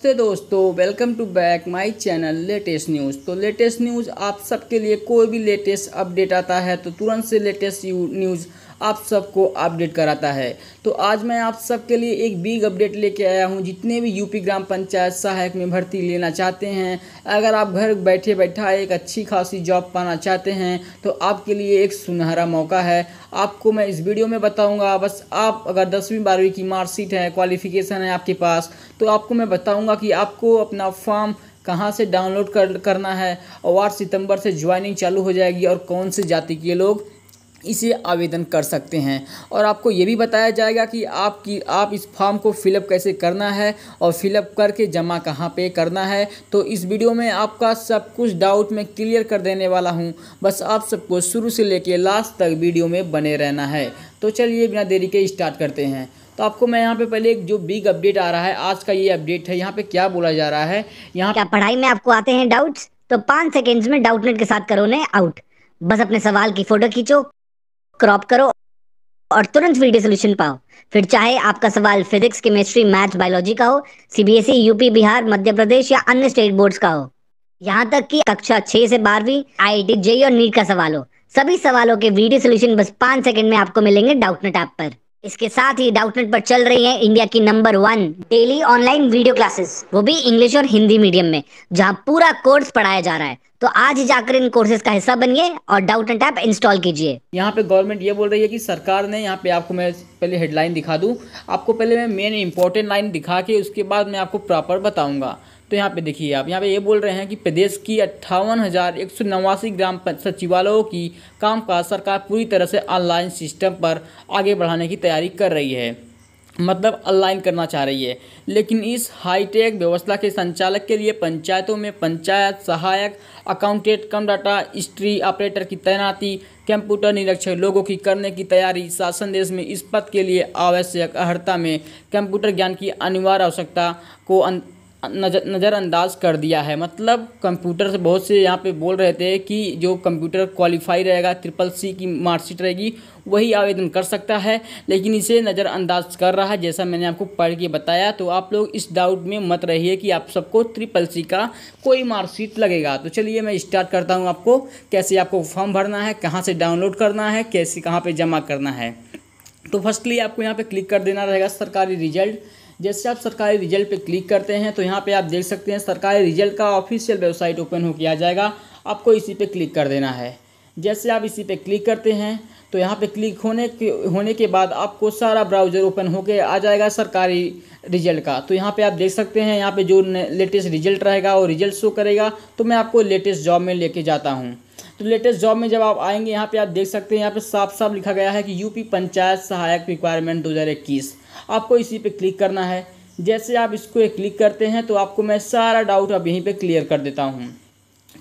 नमस्ते दोस्तों welcome to back my channel latest news तो लेटेस्ट न्यूज़ आप सबके लिए कोई भी लेटेस्ट अपडेट आता है तो तुरंत से लेटेस्ट न्यूज़ आप सबको अपडेट कराता है तो आज मैं आप सबके लिए एक बिग अपडेट लेके आया हूँ जितने भी यूपी ग्राम पंचायत सहायक में भर्ती लेना चाहते हैं अगर आप घर बैठे बैठा एक अच्छी खासी जॉब पाना चाहते हैं तो आपके लिए एक सुनहरा मौका है आपको मैं इस वीडियो में बताऊँगा बस आप अगर दसवीं बारहवीं की मार्कशीट है क्वालिफिकेशन है आपके पास तो आपको मैं बताऊँगा कि आपको अपना फॉर्म कहाँ से डाउनलोड कर करना है और आठ सितंबर से ज्वाइनिंग चालू हो जाएगी और कौन से जाति के लोग इसे आवेदन कर सकते हैं और आपको ये भी बताया जाएगा कि आपकी आप इस फॉर्म को फिलअप कैसे करना है और फिलअप करके जमा कहाँ पे करना है तो इस वीडियो में आपका सब कुछ डाउट में क्लियर कर देने वाला हूँ बस आप सबको शुरू से लेके लास्ट तक वीडियो में बने रहना है तो चलिए बिना देरी के स्टार्ट करते हैं तो आपको मैं यहाँ पे पहले एक जो बिग अपडेट आ रहा है आज का ये अपडेट है यहाँ पे क्या बोला जा रहा है यहाँ क्या पढ़ाई में आपको आते हैं डाउट्स तो पाँच सेकेंड्स में डाउटनेट के साथ करो ने आउट बस अपने सवाल की फोटो खींचो क्रॉप करो और तुरंत वीडियो सोल्यूशन पाओ फिर चाहे आपका सवाल फिजिक्स केमिस्ट्री मैथ बायोलॉजी का हो CBSE UP e, Bihar Madhya Pradesh या अन्य स्टेट बोर्ड्स का हो यहाँ तक कि कक्षा छह से बारहवीं आई टी जे और नीट का सवाल हो सभी सवालों के वीडियो सोल्यूशन बस पांच सेकंड में आपको मिलेंगे डाउटनेट ऐप पर इसके साथ ही डाउटनेट पर चल रही है इंडिया की number one daily online video classes वो भी इंग्लिश और हिंदी मीडियम में जहाँ पूरा कोर्स पढ़ाया जा रहा है तो आज ही जाकर इन कोर्सेज का हिस्सा बनिए और डाउट एंड टैप इंस्टॉल कीजिए यहाँ पे गवर्नमेंट ये बोल रही है कि सरकार ने यहाँ पे आपको मैं पहले हेडलाइन दिखा दूँ आपको पहले मैं मेन इंपॉर्टेंट लाइन दिखा के उसके बाद मैं आपको प्रॉपर बताऊँगा तो यहाँ पे देखिए आप यहाँ पे ये बोल रहे हैं कि प्रदेश की अट्ठावन हज़ार एक सौ नवासी ग्राम सचिवालयों की कामकाज सरकार पूरी तरह से ऑनलाइन सिस्टम पर आगे बढ़ाने की तैयारी कर रही है मतलब अलाइन करना चाह रही है लेकिन इस हाईटेक व्यवस्था के संचालक के लिए पंचायतों में पंचायत सहायक accountant cum data entry operator की तैनाती कंप्यूटर निरीक्षक लोगों की करने की तैयारी शासन देश में इस पद के लिए आवश्यक अर्ता में कंप्यूटर ज्ञान की अनिवार्य आवश्यकता को अं- नज़र नज़रअंदाज कर दिया है मतलब कंप्यूटर से बहुत से यहाँ पे बोल रहे थे कि जो कंप्यूटर क्वालिफाई रहेगा ट्रिपल सी की मार्कशीट रहेगी वही आवेदन कर सकता है लेकिन इसे नज़रअंदाज कर रहा है जैसा मैंने आपको पढ़ के बताया तो आप लोग इस डाउट में मत रहिए कि आप सबको ट्रिपल सी का कोई मार्कशीट लगेगा तो चलिए मैं स्टार्ट करता हूँ आपको कैसे आपको फॉर्म भरना है कहाँ से डाउनलोड करना है कैसे कहाँ पर जमा करना है तो फर्स्टली आपको यहाँ पर क्लिक कर देना रहेगा सरकारी रिजल्ट जैसे आप सरकारी रिजल्ट पे क्लिक करते हैं तो यहाँ पे आप देख सकते हैं सरकारी रिजल्ट का ऑफिशियल वेबसाइट ओपन हो किया जाएगा आपको इसी पे क्लिक कर देना है जैसे आप इसी पे क्लिक करते हैं तो यहाँ पे क्लिक होने के होने के बाद आपको सारा ब्राउज़र ओपन होके आ जाएगा सरकारी रिजल्ट का तो यहाँ पे आप देख सकते हैं यहाँ पे जो लेटेस्ट रिजल्ट रहेगा वो रिजल्ट शो करेगा तो मैं आपको लेटेस्ट जॉब में लेके जाता हूँ तो लेटेस्ट जॉब में जब आप आएंगे यहाँ पे आप देख सकते हैं यहाँ पे साफ साफ लिखा गया है कि यूपी पंचायत सहायक रिक्वायरमेंट 2021 आपको इसी पे क्लिक करना है जैसे आप इसको क्लिक करते हैं तो आपको मैं सारा डाउट अब यहीं पे क्लियर कर देता हूँ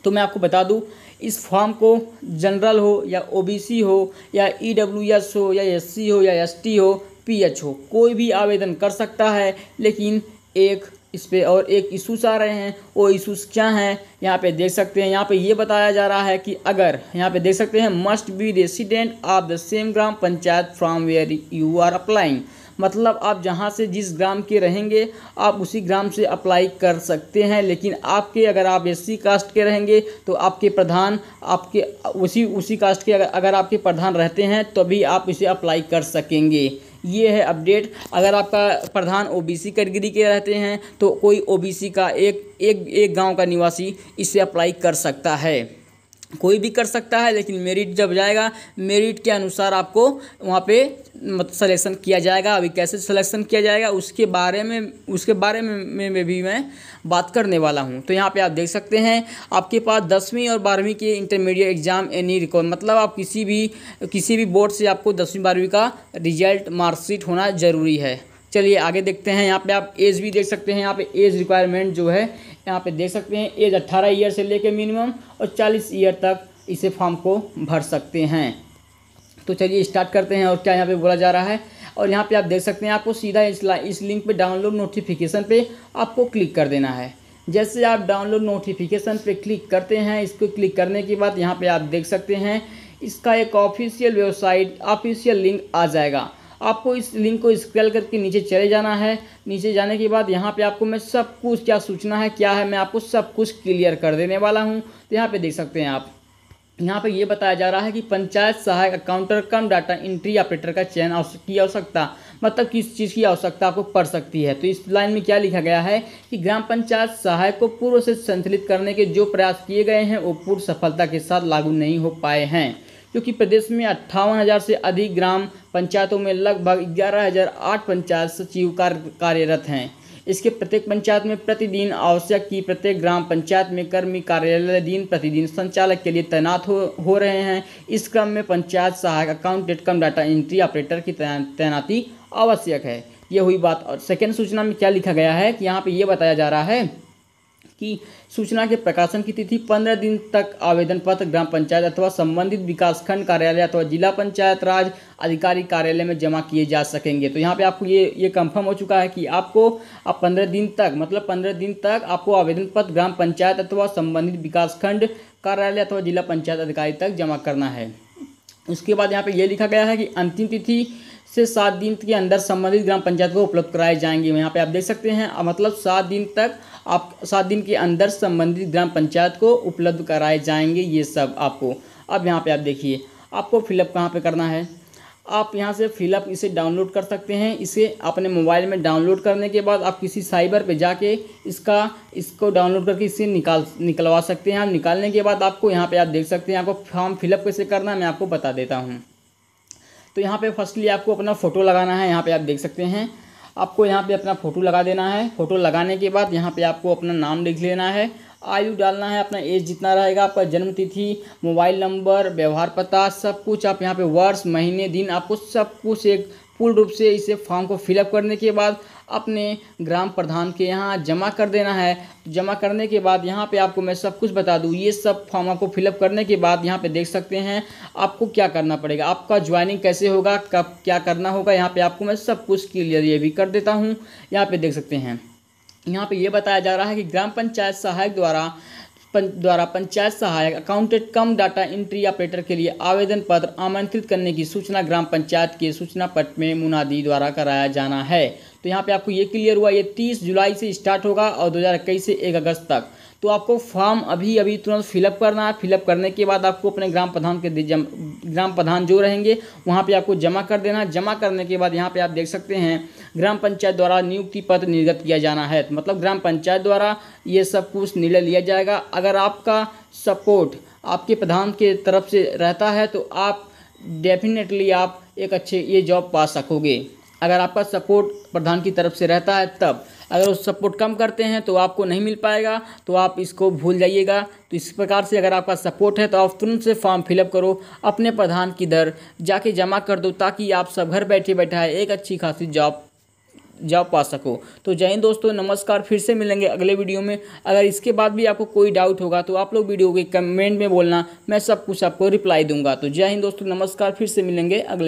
तो मैं आपको बता दूँ इस फॉर्म को जनरल हो या ओ हो या ई e हो या एस हो या एस हो पी हो कोई भी आवेदन कर सकता है लेकिन एक इस पर और एक इशूस आ रहे हैं वो इशूस क्या हैं यहाँ पे देख सकते हैं यहाँ पे ये बताया जा रहा है कि अगर यहाँ पे देख सकते हैं must be resident of the same gram panchayat from where you are applying मतलब आप जहाँ से जिस ग्राम के रहेंगे आप उसी ग्राम से अप्लाई कर सकते हैं लेकिन आपके अगर आप एस कास्ट के रहेंगे तो आपके प्रधान आपके उसी उसी कास्ट के अगर, अगर आपके प्रधान रहते हैं तभी तो आप इसे अप्लाई कर सकेंगे ये है अपडेट अगर आपका प्रधान ओबीसी कैटेगरी के रहते हैं तो कोई ओबीसी का एक एक एक गांव का निवासी इससे अप्लाई कर सकता है कोई भी कर सकता है लेकिन मेरिट जब जाएगा मेरिट के अनुसार आपको वहाँ पे मत सलेक्शन किया जाएगा अभी कैसे सलेक्शन किया जाएगा उसके बारे में उसके बारे में में, में भी मैं बात करने वाला हूँ तो यहाँ पे आप देख सकते हैं आपके पास दसवीं और बारहवीं के इंटरमीडिएट एग्ज़ाम एनी रिकॉर्ड मतलब आप किसी भी किसी भी बोर्ड से आपको दसवीं बारहवीं का रिजल्ट मार्कशीट होना ज़रूरी है चलिए आगे देखते हैं यहाँ पे आप एज भी देख सकते हैं यहाँ पे एज रिक्वायरमेंट जो है यहाँ पे देख सकते हैं एज 18 ईयर से लेकर मिनिमम और 40 ईयर तक इसे फॉर्म को भर सकते हैं तो चलिए स्टार्ट करते हैं और क्या यहाँ पे बोला जा रहा है और यहाँ पे आप देख सकते हैं आपको सीधा इस इस लिंक पे डाउनलोड नोटिफिकेशन पे आपको क्लिक कर देना है जैसे आप डाउनलोड नोटिफिकेशन पे क्लिक करते हैं इसको क्लिक करने के बाद यहाँ पे आप देख सकते हैं इसका एक ऑफिशियल वेबसाइट ऑफिशियल लिंक आ जाएगा आपको इस लिंक को स्क्रैल करके नीचे चले जाना है नीचे जाने के बाद यहाँ पे आपको मैं सब कुछ क्या सूचना है क्या है मैं आपको सब कुछ क्लियर कर देने वाला हूँ तो यहाँ पे देख सकते हैं आप यहाँ पर यह बताया जा रहा है कि पंचायत सहायक accountant cum data entry operator का चयन की आवश्यकता मतलब किस चीज़ की आवश्यकता आपको पड़ सकती है तो इस लाइन में क्या लिखा गया है कि ग्राम पंचायत सहायक को पूर्व से संचलित करने के जो प्रयास किए गए हैं वो पूर्व सफलता के साथ लागू नहीं हो पाए हैं जो कि प्रदेश में अट्ठावन हज़ार से अधिक ग्राम पंचायतों में लगभग ग्यारह हज़ार आठ पंचायत सचिव कार्यरत हैं इसके प्रत्येक पंचायत में प्रतिदिन आवश्यक की प्रत्येक ग्राम पंचायत में कर्मी कार्यालय दिन प्रतिदिन संचालक के लिए तैनात हो हो रहे हैं इस क्रम में पंचायत सहायक accountant cum data entry operator की तैनाती आवश्यक है यह हुई बात और सेकेंड सूचना में क्या लिखा गया है कि यहाँ पे ये बताया जा रहा है की सूचना के प्रकाशन की तिथि पंद्रह दिन तक आवेदन पत्र ग्राम पंचायत अथवा संबंधित विकासखंड कार्यालय अथवा जिला पंचायत राज अधिकारी कार्यालय में जमा किए जा सकेंगे तो यहाँ पे आपको ये ये कंफर्म हो चुका है कि आपको आप पंद्रह दिन तक मतलब पंद्रह दिन तक आपको आवेदन पत्र ग्राम पंचायत अथवा संबंधित विकासखंड कार्यालय अथवा जिला पंचायत अधिकारी तक जमा करना है उसके बाद यहाँ पे ये लिखा गया है कि अंतिम तिथि से सात दिन के अंदर संबंधित ग्राम पंचायत को उपलब्ध कराए जाएंगे यहाँ पे आप देख सकते हैं मतलब सात दिन तक आप सात दिन के अंदर संबंधित ग्राम पंचायत को उपलब्ध कराए जाएंगे ये सब आपको अब यहाँ पे आप देखिए आपको फिलअप कहाँ पे करना है आप यहाँ से फिलअप इसे डाउनलोड कर सकते हैं इसे अपने मोबाइल में डाउनलोड करने के बाद आप किसी साइबर पर जाके इसका इसको डाउनलोड करके इसे निकाल निकलवा सकते हैं आप निकालने के बाद आपको यहाँ पर आप देख सकते हैं आपको फॉर्म फिलअप कैसे करना है मैं आपको बता देता हूँ तो यहाँ पे फर्स्टली आपको अपना फ़ोटो लगाना है यहाँ पे आप देख सकते हैं आपको यहाँ पे अपना फ़ोटो लगा देना है फ़ोटो लगाने के बाद यहाँ पे आपको अपना नाम लिख लेना है आयु डालना है अपना एज जितना रहेगा आपका जन्म तिथि मोबाइल नंबर व्यवहार पता सब कुछ आप यहाँ पर वर्ष महीने दिन आपको सब कुछ एक पूर्ण रूप से इसे फॉर्म को फिलअप करने के बाद अपने ग्राम प्रधान के यहाँ जमा कर देना है जमा करने के बाद यहाँ पे आपको मैं सब कुछ बता दूँ ये सब फॉर्म आपको फिलअप करने के बाद यहाँ पे देख सकते हैं आपको क्या करना पड़ेगा आपका ज्वाइनिंग कैसे होगा कब क्या करना होगा यहाँ पे आपको मैं सब कुछ क्लियर ये भी कर देता हूँ यहाँ पे देख सकते हैं यहाँ पे ये बताया जा रहा है कि ग्राम पंचायत सहायक द्वारा द्वारा पंचायत सहायक accountant cum data entry operator के लिए आवेदन पत्र आमंत्रित करने की सूचना ग्राम पंचायत के सूचना पट में मुनादी द्वारा कराया जाना है तो यहाँ पे आपको ये क्लियर हुआ ये 30 जुलाई से स्टार्ट होगा और दो से 1 अगस्त तक तो आपको फॉर्म अभी अभी तुरंत फिलअप करना है फिलअप करने के बाद आपको अपने ग्राम प्रधान के जम ग्राम प्रधान जो रहेंगे वहाँ पे आपको जमा कर देना है जमा करने के बाद यहाँ पे आप देख सकते हैं ग्राम पंचायत द्वारा नियुक्ति पत्र निर्गत किया जाना है मतलब ग्राम पंचायत द्वारा ये सब कुछ निर्णय लिया जाएगा अगर आपका सपोर्ट आपके प्रधान के तरफ से रहता है तो आप डेफिनेटली आप एक अच्छे ये जॉब पा सकोगे अगर आपका सपोर्ट प्रधान की तरफ से रहता है तब अगर उस सपोर्ट कम करते हैं तो आपको नहीं मिल पाएगा तो आप इसको भूल जाइएगा तो इस प्रकार से अगर आपका सपोर्ट है तो आप तुरंत से फॉर्म फिलअप करो अपने प्रधान की दर जाके जमा कर दो ताकि आप सब घर बैठे बैठाए एक अच्छी खासी जॉब जॉब पा सको तो जय हिंद दोस्तों नमस्कार फिर से मिलेंगे अगले वीडियो में अगर इसके बाद भी आपको कोई डाउट होगा तो आप लोग वीडियो के कमेंट में बोलना मैं सब कुछ आपको रिप्लाई दूंगा तो जय हिंद दोस्तों नमस्कार फिर से मिलेंगे अगले